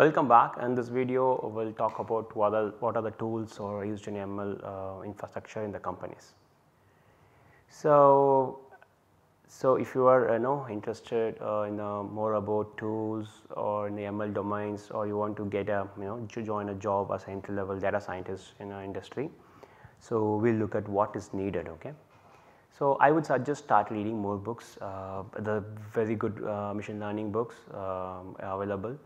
Welcome back and this video will talk about what are, what are the tools or used in ML uh, infrastructure in the companies. So, so if you are you uh, know interested uh, in uh, more about tools or in the ML domains or you want to get a you know to join a job as an entry level data scientist in our industry. So, we will look at what is needed okay. So, I would suggest start reading more books uh, the very good uh, machine learning books um, available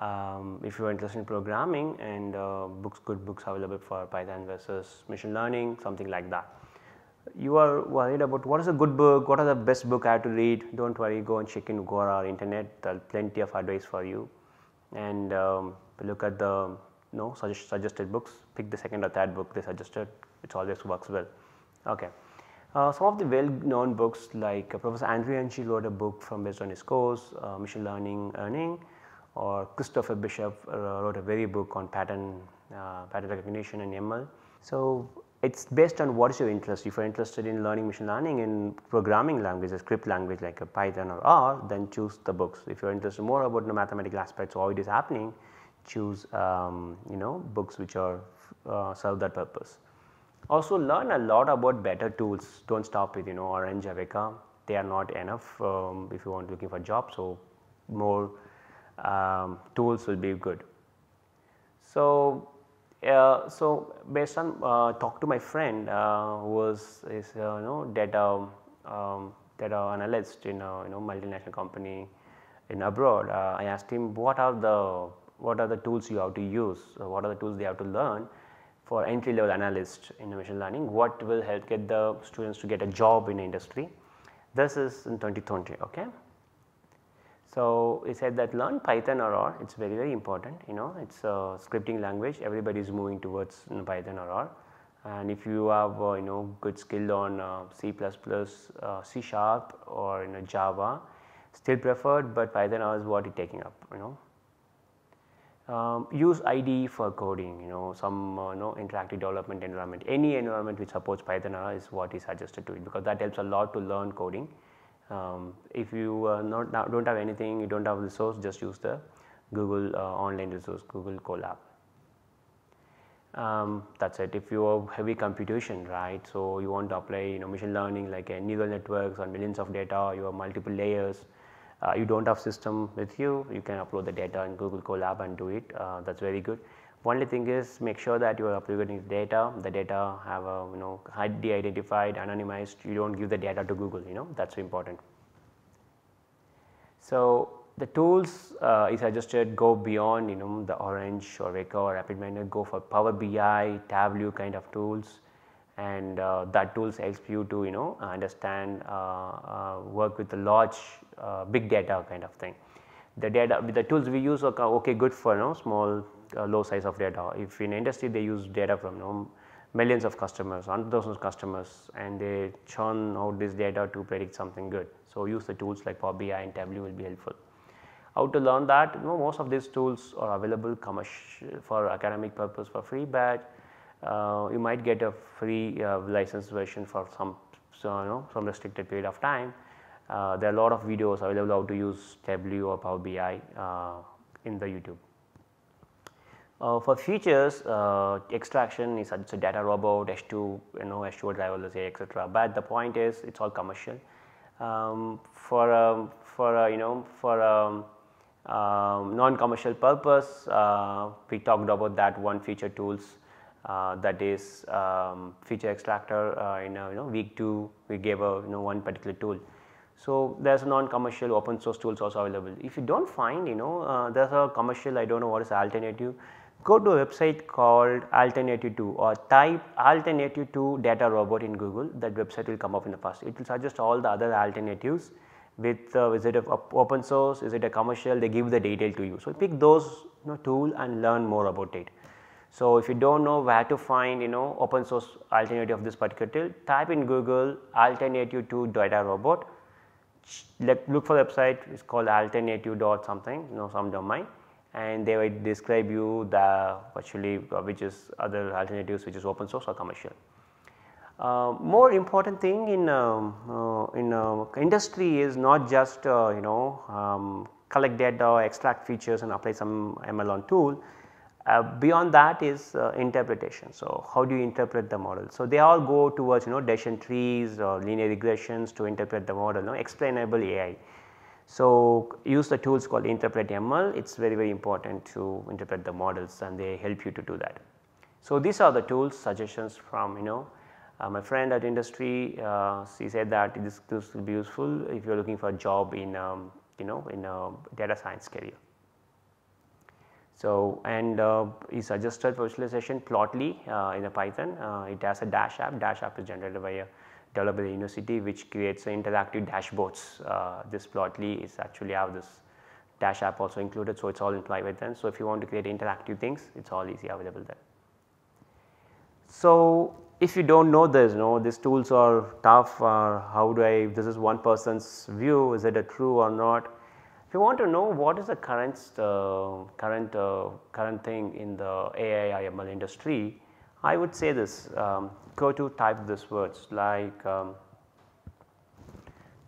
um, if you are interested in programming and uh, books good books available for Python versus machine learning something like that. You are worried about what is a good book, what are the best book I have to read, do not worry go and check in Google or internet there are plenty of advice for you and um, look at the you know suggest, suggested books pick the second or third book they suggested it always works well. Okay. Uh, some of the well known books like uh, Professor Andrew Yanchi wrote a book from based on his course uh, machine learning earning or Christopher Bishop uh, wrote a very book on pattern, uh, pattern recognition and ML. So it is based on what is your interest. If you are interested in learning machine learning in programming language, a script language like a Python or R, then choose the books. If you are interested more about the mathematical aspects all it is happening, choose um, you know books which are uh, serve that purpose. Also learn a lot about better tools. Don't stop with you know Orange, Java. They are not enough um, if you want looking for job. So more um, tools will be good. So, uh, so based on uh, talk to my friend uh, who was is uh, you know data um, data um, uh, analyst in a uh, you know multinational company in abroad. I asked him what are the what are the tools you have to use, what are the tools they have to learn for entry level analyst in machine learning, what will help get the students to get a job in industry. This is in 2020, okay. So we said that learn Python or R, it's very very important. You know, it's a scripting language. Everybody is moving towards Python or R. And if you have uh, you know good skill on uh, C++, uh, C sharp, or you know Java, still preferred, but Python R is what you're taking up. You know. Um, use IDE for coding, you know, some uh, you know, interactive development environment. Any environment which supports Python R is what is suggested to it because that helps a lot to learn coding um, if you uh, not, don't have anything, you don't have resource, just use the Google uh, online resource, Google Colab. Um, that's it. If you have heavy computation, right? So you want to apply, you know, machine learning like uh, neural networks on millions of data. You have multiple layers. Uh, you don't have system with you. You can upload the data in Google Colab and do it. Uh, that's very good. Only thing is make sure that you are uploading the data, the data have a you know de-identified, anonymized, you do not give the data to Google, you know that is important. So the tools uh, is adjusted go beyond you know the Orange or Reka or RapidMiner, go for Power BI, Tableau kind of tools and uh, that tools helps you to you know understand uh, uh, work with the large uh, big data kind of thing. The data the tools we use are okay good for you know small uh, low size of data. If in industry they use data from you know, millions of customers, hundred thousand customers and they churn out this data to predict something good. So, use the tools like Power BI and Tableau will be helpful. How to learn that? You know, most of these tools are available for academic purpose for free badge. Uh, you might get a free uh, license version for some so, you know, some restricted period of time. Uh, there are a lot of videos available how to use Tableau or Power BI uh, in the YouTube. Uh, for features, uh, extraction is a, it's a data robot, H2, you know, H2 driverless etc. But the point is, it's all commercial. Um, for um, for uh, you know for um, um non-commercial purpose, uh, we talked about that one feature tools. Uh, that is um, feature extractor. Uh, in you know week two, we gave a you know one particular tool. So there's non-commercial open source tools also available. If you don't find, you know, there's a commercial. I don't know what is alternative go to a website called Alternative 2 or type Alternative 2 data robot in Google that website will come up in the first. It will suggest all the other alternatives with uh, is it a open source, is it a commercial, they give the detail to you. So, pick those you know, tool and learn more about it. So, if you do not know where to find you know open source alternative of this particular tool, type in Google alternative 2 data robot, look for the website it is called alternative dot something you know some domain and they would describe you the actually uh, which is other alternatives which is open source or commercial. Uh, more important thing in um, uh, in uh, industry is not just uh, you know um, collect data, extract features and apply some ML on tool. Uh, beyond that is uh, interpretation. So, how do you interpret the model? So, they all go towards you know decision trees or linear regressions to interpret the model, you know, explainable AI. So, use the tools called interpret ML it is very very important to interpret the models and they help you to do that. So, these are the tools suggestions from you know uh, my friend at industry uh, she said that this, this will be useful if you are looking for a job in um, you know in a data science career. So, and uh, he suggested for visualization plotly uh, in a Python, uh, it has a dash app, dash app is generated by a developed by the university which creates interactive dashboards. Uh, this Plotly is actually how this dash app also included. So, it is all play with them. So, if you want to create interactive things it is all easy available there. So, if you do not know this, you know these tools are tough how do I, this is one person's view, is it a true or not. If you want to know what is the current, uh, current, uh, current thing in the AI ML industry, I would say this um, go to type these words like um,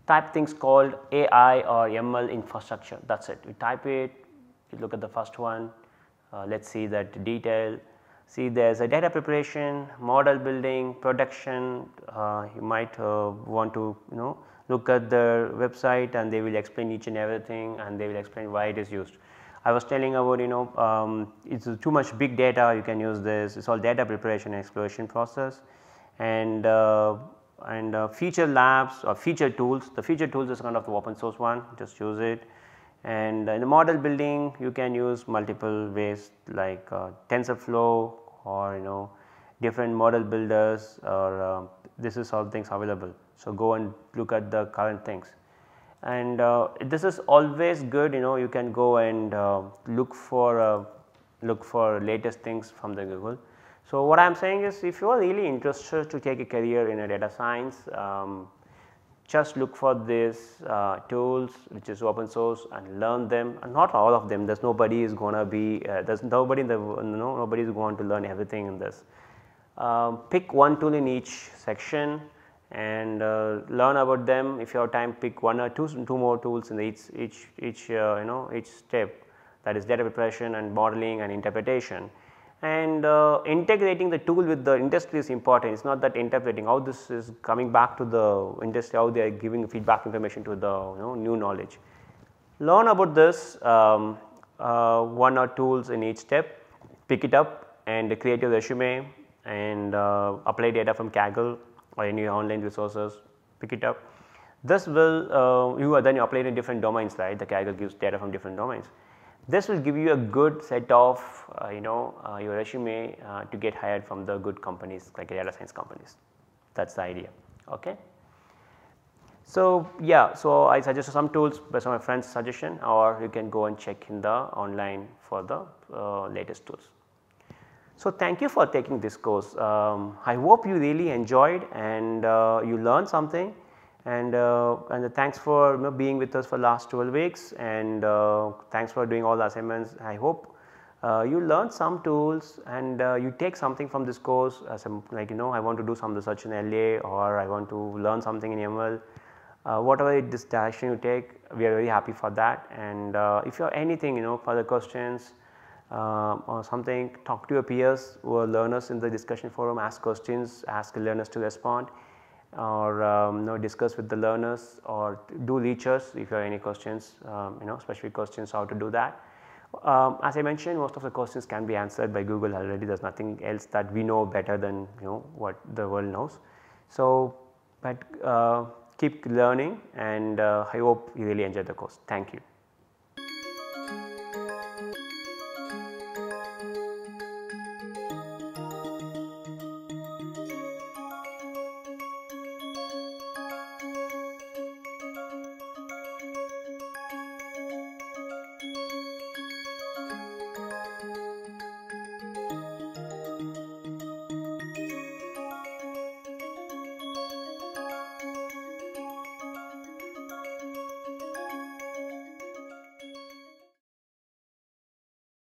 type things called AI or ML infrastructure that is it. You type it, you look at the first one, uh, let us see that detail. See there is a data preparation, model building, production, uh, you might uh, want to you know look at the website and they will explain each and everything and they will explain why it is used. I was telling about you know um, it's too much big data you can use this it's all data preparation and exploration process and uh, and uh, feature labs or feature tools the feature tools is kind of the open source one just use it and in the model building you can use multiple ways like uh, TensorFlow or you know different model builders or uh, this is all things available. So, go and look at the current things and uh, this is always good you know you can go and uh, look for uh, look for latest things from the Google. So what I am saying is if you are really interested to take a career in a data science um, just look for these uh, tools which is open source and learn them and not all of them there is nobody is going to be uh, there is nobody in the no, nobody is going to learn everything in this. Um, pick one tool in each section and uh, learn about them if you have time pick one or two, two more tools in each, each, each uh, you know each step that is data preparation and modeling and interpretation. And uh, integrating the tool with the industry is important, it is not that interpreting how this is coming back to the industry, how they are giving feedback information to the you know, new knowledge. Learn about this um, uh, one or tools in each step, pick it up and create your resume and uh, apply data from Kaggle or any online resources, pick it up. This will, uh, you are then applied in different domains, right? The Kaggle gives data from different domains. This will give you a good set of, uh, you know, uh, your resume uh, to get hired from the good companies like data science companies. That's the idea, okay? So yeah, so I suggest some tools based on my friend's suggestion or you can go and check in the online for the uh, latest tools. So, thank you for taking this course. Um, I hope you really enjoyed and uh, you learned something and, uh, and thanks for you know, being with us for last 12 weeks and uh, thanks for doing all the assignments. I hope uh, you learned some tools and uh, you take something from this course as uh, like you know I want to do some research in LA or I want to learn something in ML. whatever this direction you take we are very happy for that and if you have anything you know further questions or um, uh, something, talk to your peers who are learners in the discussion forum, ask questions, ask learners to respond or um, you know, discuss with the learners or do lectures if you have any questions, um, you know specific questions how to do that. Um, as I mentioned most of the questions can be answered by Google already there is nothing else that we know better than you know what the world knows. So, but uh, keep learning and uh, I hope you really enjoy the course. Thank you.